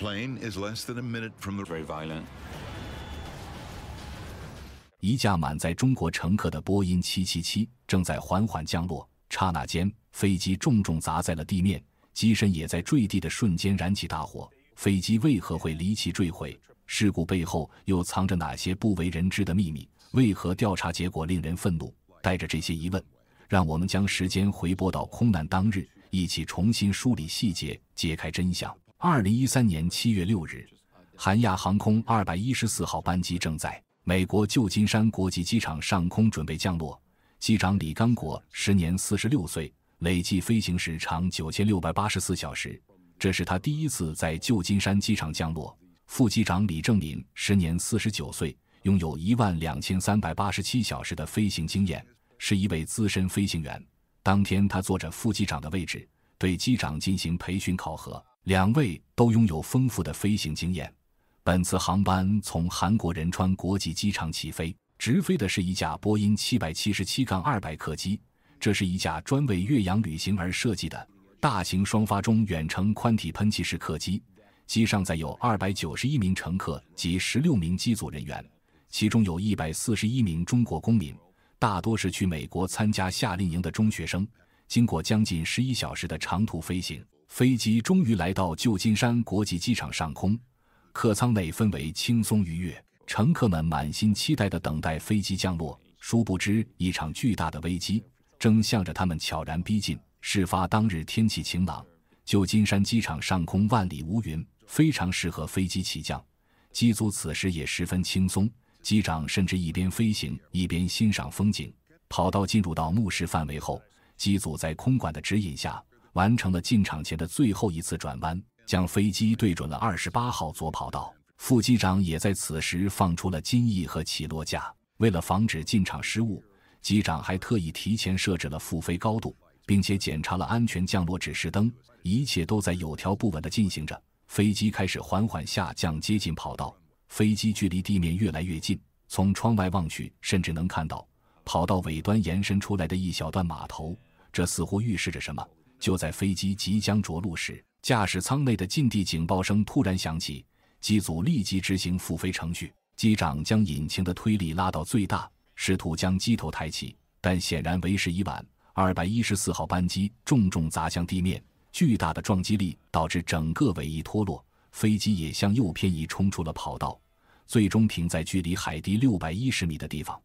plane less violent. than a minute the very is from 一架满载中国乘客的波音七七七正在缓缓降落，刹那间，飞机重重砸在了地面，机身也在坠地的瞬间燃起大火。飞机为何会离奇坠毁？事故背后又藏着哪些不为人知的秘密？为何调查结果令人愤怒？带着这些疑问，让我们将时间回拨到空难当日，一起重新梳理细节，揭开真相。二零一三年七月六日，韩亚航空二百一十四号班机正在美国旧金山国际机场上空准备降落。机长李刚国时年四十六岁，累计飞行时长九千六百八十四小时，这是他第一次在旧金山机场降落。副机长李正敏时年四十九岁，拥有一万两千三百八十七小时的飞行经验，是一位资深飞行员。当天，他坐着副机长的位置，对机长进行培训考核。两位都拥有丰富的飞行经验。本次航班从韩国仁川国际机场起飞，直飞的是一架波音七百七十七杠二百客机。这是一架专为越洋旅行而设计的大型双发中远程宽体喷气式客机。机上载有二百九十一名乘客及十六名机组人员，其中有一百四十一名中国公民，大多是去美国参加夏令营的中学生。经过将近十一小时的长途飞行。飞机终于来到旧金山国际机场上空，客舱内氛围轻松愉悦，乘客们满心期待地等待飞机降落。殊不知，一场巨大的危机正向着他们悄然逼近。事发当日天气晴朗，旧金山机场上空万里无云，非常适合飞机起降。机组此时也十分轻松，机长甚至一边飞行一边欣赏风景。跑道进入到目视范围后，机组在空管的指引下。完成了进场前的最后一次转弯，将飞机对准了二十八号左跑道。副机长也在此时放出了襟翼和起落架。为了防止进场失误，机长还特意提前设置了复飞高度，并且检查了安全降落指示灯。一切都在有条不紊地进行着。飞机开始缓缓下降，接近跑道。飞机距离地面越来越近，从窗外望去，甚至能看到跑道尾端延伸出来的一小段码头。这似乎预示着什么？就在飞机即将着陆时，驾驶舱内的近地警报声突然响起，机组立即执行复飞程序。机长将引擎的推力拉到最大，试图将机头抬起，但显然为时已晚。二百一十四号班机重重砸向地面，巨大的撞击力导致整个尾翼脱落，飞机也向右偏移，冲出了跑道，最终停在距离海堤六百一十米的地方。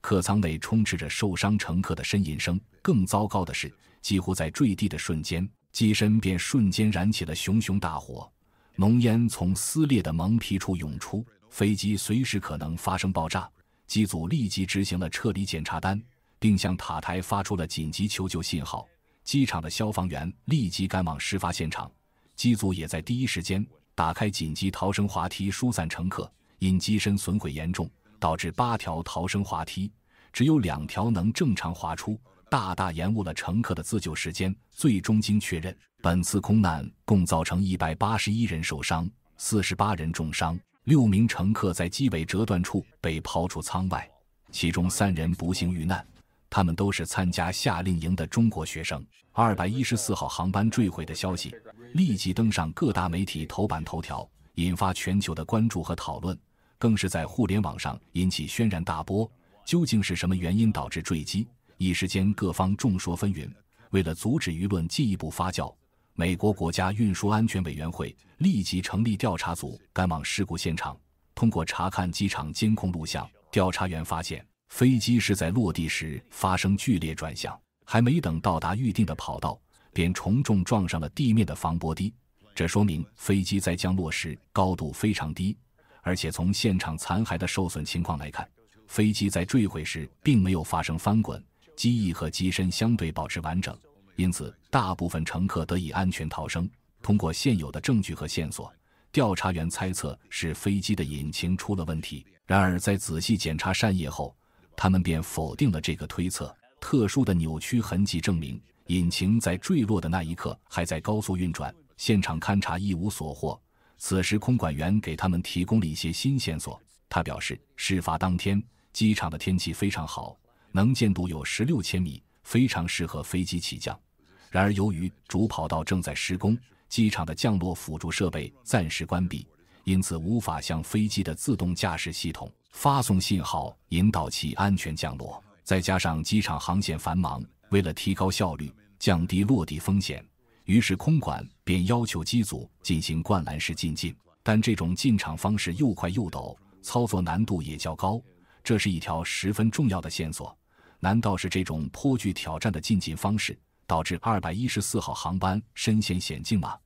客舱内充斥着受伤乘客的呻吟声。更糟糕的是，几乎在坠地的瞬间，机身便瞬间燃起了熊熊大火，浓烟从撕裂的蒙皮处涌出，飞机随时可能发生爆炸。机组立即执行了撤离检查单，并向塔台发出了紧急求救信号。机场的消防员立即赶往事发现场，机组也在第一时间打开紧急逃生滑梯疏散乘客。因机身损毁严重。导致八条逃生滑梯只有两条能正常滑出，大大延误了乘客的自救时间。最终经确认，本次空难共造成一百八十一人受伤，四十八人重伤，六名乘客在机尾折断处被抛出舱外，其中三人不幸遇难。他们都是参加夏令营的中国学生。二百一十四号航班坠毁的消息立即登上各大媒体头版头条，引发全球的关注和讨论。更是在互联网上引起轩然大波。究竟是什么原因导致坠机？一时间，各方众说纷纭。为了阻止舆论进一步发酵，美国国家运输安全委员会立即成立调查组，赶往事故现场。通过查看机场监控录像，调查员发现，飞机是在落地时发生剧烈转向，还没等到达预定的跑道，便重重撞上了地面的防波堤。这说明飞机在降落时高度非常低。而且从现场残骸的受损情况来看，飞机在坠毁时并没有发生翻滚，机翼和机身相对保持完整，因此大部分乘客得以安全逃生。通过现有的证据和线索，调查员猜测是飞机的引擎出了问题。然而，在仔细检查扇叶后，他们便否定了这个推测。特殊的扭曲痕迹证明，引擎在坠落的那一刻还在高速运转。现场勘查一无所获。此时，空管员给他们提供了一些新线索。他表示，事发当天机场的天气非常好，能见度有十六千米，非常适合飞机起降。然而，由于主跑道正在施工，机场的降落辅助设备暂时关闭，因此无法向飞机的自动驾驶系统发送信号，引导其安全降落。再加上机场航线繁忙，为了提高效率，降低落地风险。于是，空管便要求机组进行灌篮式进近，但这种进场方式又快又陡，操作难度也较高。这是一条十分重要的线索。难道是这种颇具挑战的进近方式导致二百一十四号航班身陷险境吗？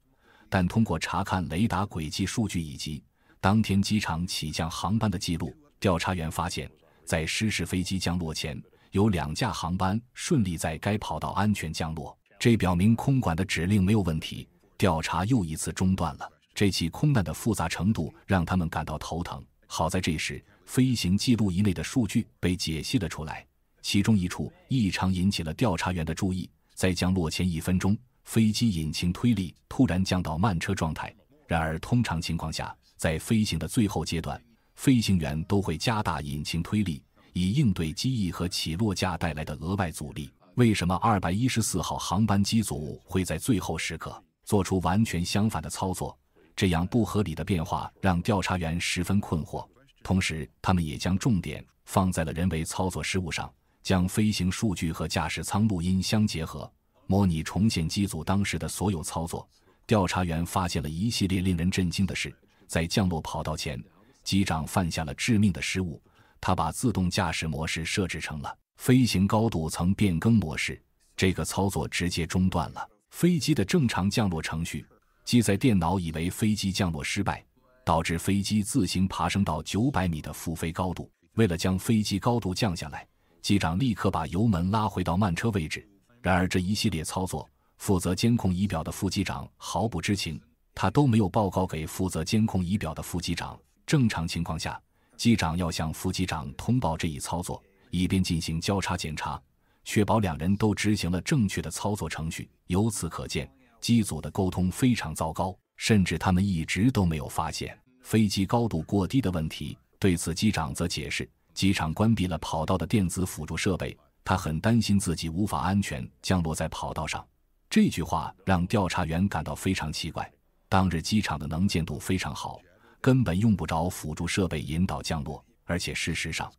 但通过查看雷达轨迹数据以及当天机场起降航班的记录，调查员发现，在失事飞机降落前，有两架航班顺利在该跑道安全降落。这表明空管的指令没有问题，调查又一次中断了。这起空难的复杂程度让他们感到头疼。好在这时，飞行记录仪内的数据被解析了出来，其中一处异常引起了调查员的注意。在降落前一分钟，飞机引擎推力突然降到慢车状态。然而，通常情况下，在飞行的最后阶段，飞行员都会加大引擎推力，以应对机翼和起落架带来的额外阻力。为什么214号航班机组会在最后时刻做出完全相反的操作？这样不合理的变化让调查员十分困惑。同时，他们也将重点放在了人为操作失误上，将飞行数据和驾驶舱录音相结合，模拟重现机组当时的所有操作。调查员发现了一系列令人震惊的事：在降落跑道前，机长犯下了致命的失误，他把自动驾驶模式设置成了。飞行高度层变更模式，这个操作直接中断了飞机的正常降落程序。机载电脑以为飞机降落失败，导致飞机自行爬升到九百米的复飞高度。为了将飞机高度降下来，机长立刻把油门拉回到慢车位置。然而，这一系列操作，负责监控仪表的副机长毫不知情，他都没有报告给负责监控仪表的副机长。正常情况下，机长要向副机长通报这一操作。以便进行交叉检查，确保两人都执行了正确的操作程序。由此可见，机组的沟通非常糟糕，甚至他们一直都没有发现飞机高度过低的问题。对此，机长则解释：“机场关闭了跑道的电子辅助设备，他很担心自己无法安全降落在跑道上。”这句话让调查员感到非常奇怪。当日机场的能见度非常好，根本用不着辅助设备引导降落，而且事实上。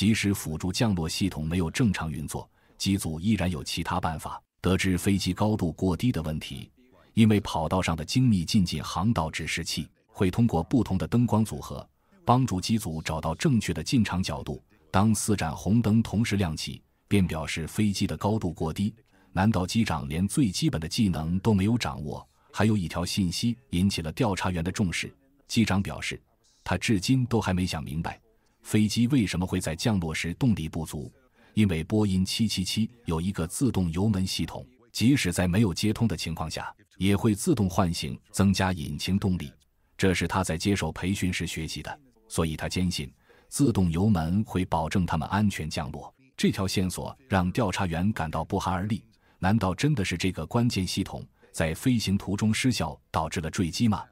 即使辅助降落系统没有正常运作，机组依然有其他办法。得知飞机高度过低的问题，因为跑道上的精密进近航道指示器会通过不同的灯光组合，帮助机组找到正确的进场角度。当四盏红灯同时亮起，便表示飞机的高度过低。难道机长连最基本的技能都没有掌握？还有一条信息引起了调查员的重视。机长表示，他至今都还没想明白。飞机为什么会在降落时动力不足？因为波音777有一个自动油门系统，即使在没有接通的情况下，也会自动唤醒，增加引擎动力。这是他在接受培训时学习的，所以他坚信自动油门会保证他们安全降落。这条线索让调查员感到不寒而栗：难道真的是这个关键系统在飞行途中失效，导致了坠机吗？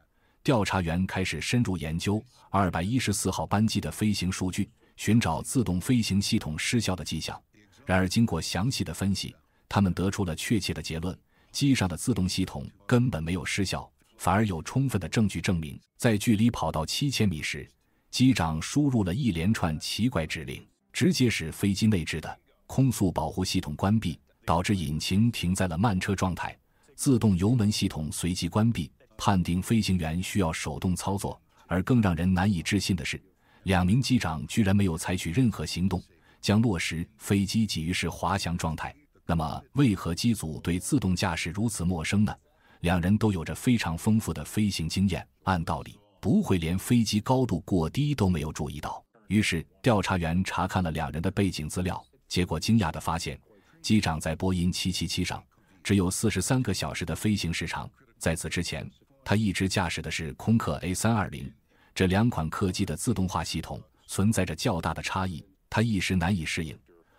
调查员开始深入研究二百一十四号班机的飞行数据，寻找自动飞行系统失效的迹象。然而，经过详细的分析，他们得出了确切的结论：机上的自动系统根本没有失效，反而有充分的证据证明，在距离跑道七千米时，机长输入了一连串奇怪指令，直接使飞机内置的空速保护系统关闭，导致引擎停在了慢车状态，自动油门系统随即关闭。判定飞行员需要手动操作，而更让人难以置信的是，两名机长居然没有采取任何行动，将落实飞机给予式滑翔状态。那么，为何机组对自动驾驶如此陌生呢？两人都有着非常丰富的飞行经验，按道理不会连飞机高度过低都没有注意到。于是，调查员查看了两人的背景资料，结果惊讶地发现，机长在波音777上只有四十三个小时的飞行时长，在此之前。他一直驾驶的是空客 A320，这两款客机的自动化系统存在着较大的差异，他一时难以适应。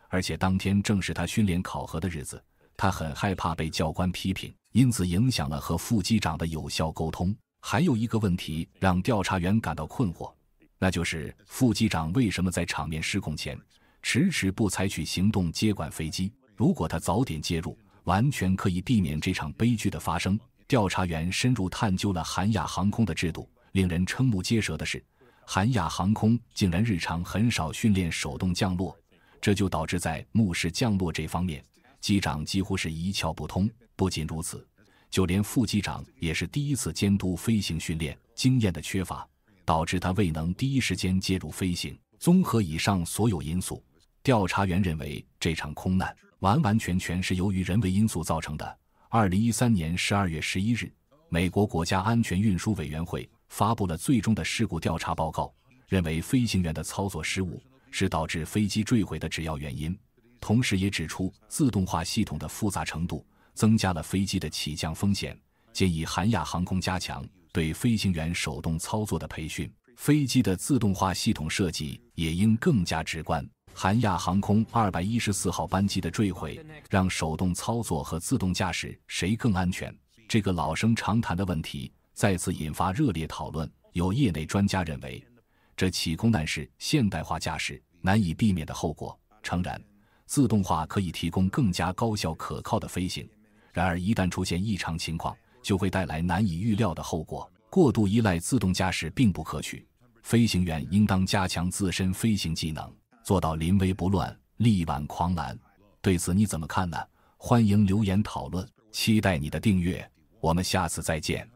而且当天正是他训练考核的日子，他很害怕被教官批评，因此影响了和副机长的有效沟通。还有一个问题让调查员感到困惑，那就是副机长为什么在场面失控前迟迟不采取行动接管飞机？如果他早点介入，完全可以避免这场悲剧的发生。调查员深入探究了韩亚航空的制度，令人瞠目结舌的是，韩亚航空竟然日常很少训练手动降落，这就导致在目视降落这方面，机长几乎是一窍不通。不仅如此，就连副机长也是第一次监督飞行训练，经验的缺乏导致他未能第一时间介入飞行。综合以上所有因素，调查员认为这场空难完完全全是由于人为因素造成的。二零一三年十二月十一日，美国国家安全运输委员会发布了最终的事故调查报告，认为飞行员的操作失误是导致飞机坠毁的主要原因，同时也指出自动化系统的复杂程度增加了飞机的起降风险，建议韩亚航空加强对飞行员手动操作的培训，飞机的自动化系统设计也应更加直观。韩亚航空二百一十四号班机的坠毁，让手动操作和自动驾驶谁更安全？这个老生常谈的问题再次引发热烈讨论。有业内专家认为，这起空难是现代化驾驶难以避免的后果。诚然，自动化可以提供更加高效可靠的飞行，然而一旦出现异常情况，就会带来难以预料的后果。过度依赖自动驾驶并不可取，飞行员应当加强自身飞行技能。做到临危不乱，力挽狂澜。对此你怎么看呢？欢迎留言讨论，期待你的订阅。我们下次再见。